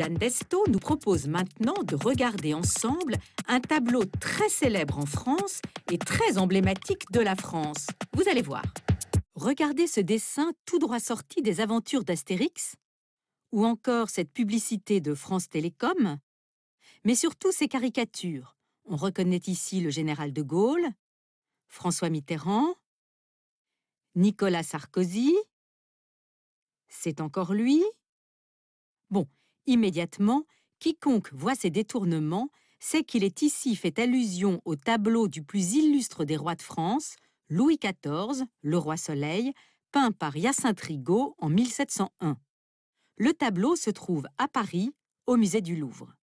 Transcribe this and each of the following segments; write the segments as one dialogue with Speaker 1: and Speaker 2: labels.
Speaker 1: Jeanne Destot nous propose maintenant de regarder ensemble un tableau très célèbre en France et très emblématique de la France. Vous allez voir. Regardez ce dessin tout droit sorti des aventures d'Astérix, ou encore cette publicité de France Télécom, mais surtout ces caricatures. On reconnaît ici le général de Gaulle, François Mitterrand, Nicolas Sarkozy, c'est encore lui. Bon, Immédiatement, quiconque voit ces détournements sait qu'il est ici fait allusion au tableau du plus illustre des rois de France, Louis XIV, le roi Soleil, peint par Hyacinthe Rigaud en 1701. Le tableau se trouve à Paris, au musée du Louvre.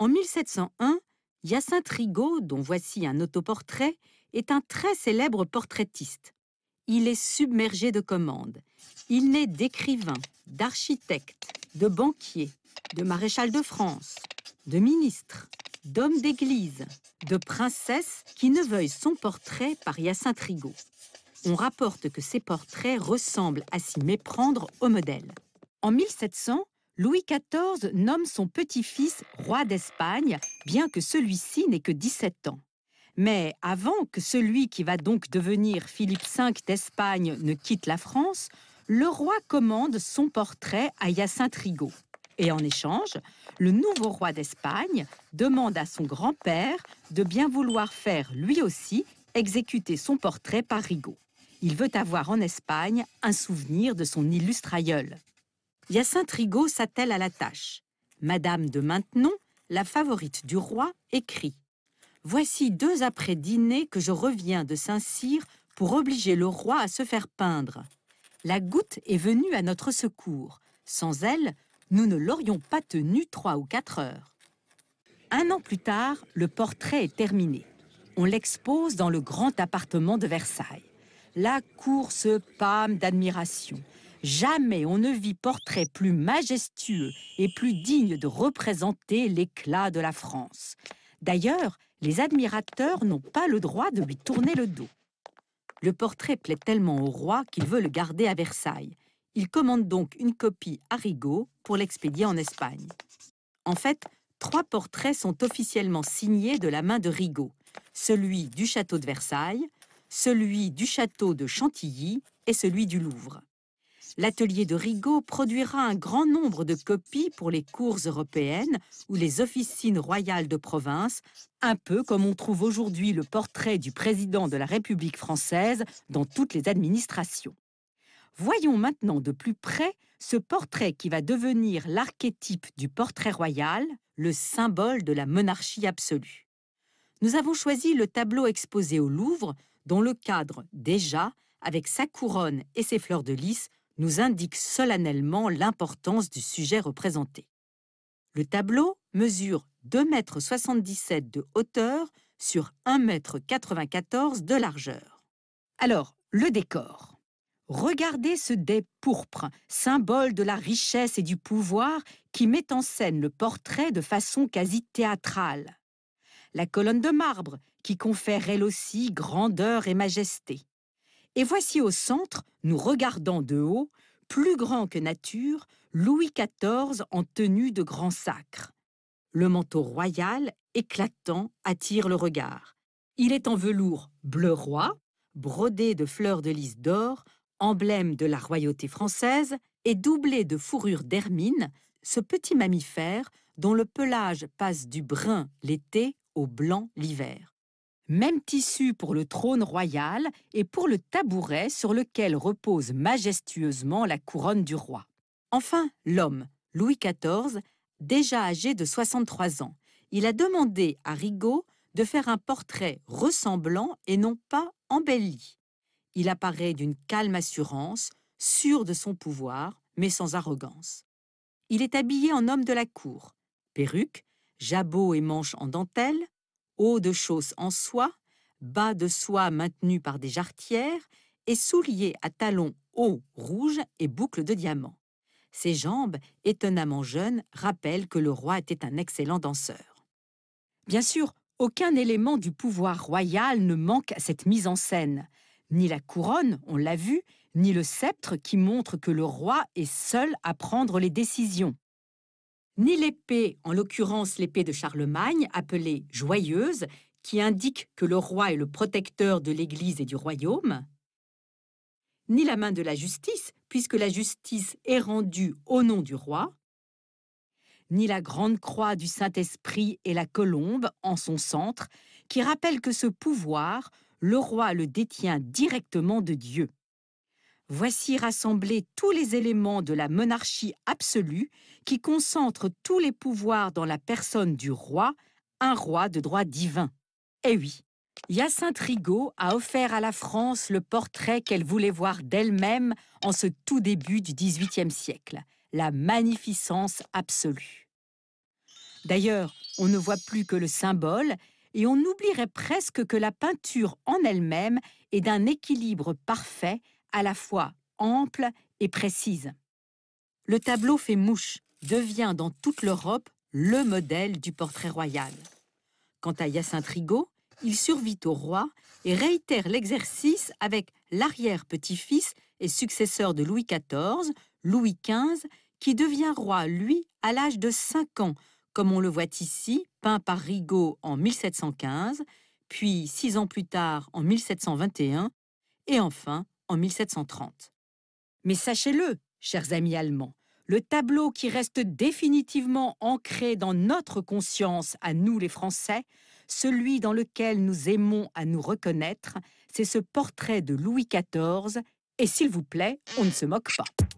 Speaker 1: En 1701, Hyacinthe Rigaud, dont voici un autoportrait, est un très célèbre portraitiste. Il est submergé de commandes. Il naît d'écrivain, d'architecte, de banquiers, de maréchal de France, de ministre, d'homme d'église, de princesse qui ne veuille son portrait par Hyacinthe Rigaud. On rapporte que ses portraits ressemblent à s'y méprendre au modèle. En 1700, Louis XIV nomme son petit-fils roi d'Espagne, bien que celui-ci n'ait que 17 ans. Mais avant que celui qui va donc devenir Philippe V d'Espagne ne quitte la France, le roi commande son portrait à Hyacinthe Rigaud. Et en échange, le nouveau roi d'Espagne demande à son grand-père de bien vouloir faire lui aussi exécuter son portrait par Rigaud. Il veut avoir en Espagne un souvenir de son illustre aïeul. Hyacinthe Rigaud s'attelle à la tâche. Madame de Maintenon, la favorite du roi, écrit Voici deux après dîner que je reviens de Saint-Cyr pour obliger le roi à se faire peindre. La goutte est venue à notre secours. Sans elle, nous ne l'aurions pas tenu trois ou quatre heures. Un an plus tard, le portrait est terminé. On l'expose dans le grand appartement de Versailles. La cour se pâme d'admiration. Jamais on ne vit portrait plus majestueux et plus digne de représenter l'éclat de la France. D'ailleurs, les admirateurs n'ont pas le droit de lui tourner le dos. Le portrait plaît tellement au roi qu'il veut le garder à Versailles. Il commande donc une copie à Rigaud pour l'expédier en Espagne. En fait, trois portraits sont officiellement signés de la main de Rigaud, celui du château de Versailles, celui du château de Chantilly et celui du Louvre l'atelier de Rigaud produira un grand nombre de copies pour les cours européennes ou les officines royales de province, un peu comme on trouve aujourd'hui le portrait du président de la République française dans toutes les administrations. Voyons maintenant de plus près ce portrait qui va devenir l'archétype du portrait royal, le symbole de la monarchie absolue. Nous avons choisi le tableau exposé au Louvre, dont le cadre, déjà, avec sa couronne et ses fleurs de lys, nous indique solennellement l'importance du sujet représenté. Le tableau mesure 2,77 m de hauteur sur 1,94 m de largeur. Alors, le décor. Regardez ce dais pourpre, symbole de la richesse et du pouvoir, qui met en scène le portrait de façon quasi théâtrale. La colonne de marbre, qui confère elle aussi grandeur et majesté. Et voici au centre, nous regardant de haut, plus grand que nature, Louis XIV en tenue de grand sacre. Le manteau royal, éclatant, attire le regard. Il est en velours bleu roi, brodé de fleurs de lys d'or, emblème de la royauté française, et doublé de fourrure d'hermine, ce petit mammifère dont le pelage passe du brun l'été au blanc l'hiver. Même tissu pour le trône royal et pour le tabouret sur lequel repose majestueusement la couronne du roi. Enfin, l'homme, Louis XIV, déjà âgé de 63 ans, il a demandé à Rigaud de faire un portrait ressemblant et non pas embelli. Il apparaît d'une calme assurance, sûr de son pouvoir, mais sans arrogance. Il est habillé en homme de la cour, perruque, jabot et manches en dentelle, haut de chausses en soie, bas de soie maintenu par des jarretières et souliers à talons hauts rouges et boucles de diamants. Ses jambes, étonnamment jeunes, rappellent que le roi était un excellent danseur. Bien sûr, aucun élément du pouvoir royal ne manque à cette mise en scène. Ni la couronne, on l'a vu, ni le sceptre qui montre que le roi est seul à prendre les décisions ni l'épée, en l'occurrence l'épée de Charlemagne, appelée joyeuse, qui indique que le roi est le protecteur de l'Église et du royaume, ni la main de la justice, puisque la justice est rendue au nom du roi, ni la grande croix du Saint-Esprit et la colombe en son centre, qui rappelle que ce pouvoir, le roi le détient directement de Dieu. Voici rassemblés tous les éléments de la monarchie absolue qui concentre tous les pouvoirs dans la personne du roi, un roi de droit divin. Eh oui, Hyacinthe Rigaud a offert à la France le portrait qu'elle voulait voir d'elle-même en ce tout début du XVIIIe siècle, la magnificence absolue. D'ailleurs, on ne voit plus que le symbole et on oublierait presque que la peinture en elle-même est d'un équilibre parfait à la fois ample et précise. Le tableau fait mouche, devient dans toute l'Europe le modèle du portrait royal. Quant à Hyacinthe Rigaud, il survit au roi et réitère l'exercice avec l'arrière-petit-fils et successeur de Louis XIV, Louis XV, qui devient roi, lui, à l'âge de 5 ans, comme on le voit ici, peint par Rigaud en 1715, puis six ans plus tard en 1721, et enfin en 1730. Mais sachez-le, chers amis allemands, le tableau qui reste définitivement ancré dans notre conscience à nous les Français, celui dans lequel nous aimons à nous reconnaître, c'est ce portrait de Louis XIV, et s'il vous plaît, on ne se moque pas.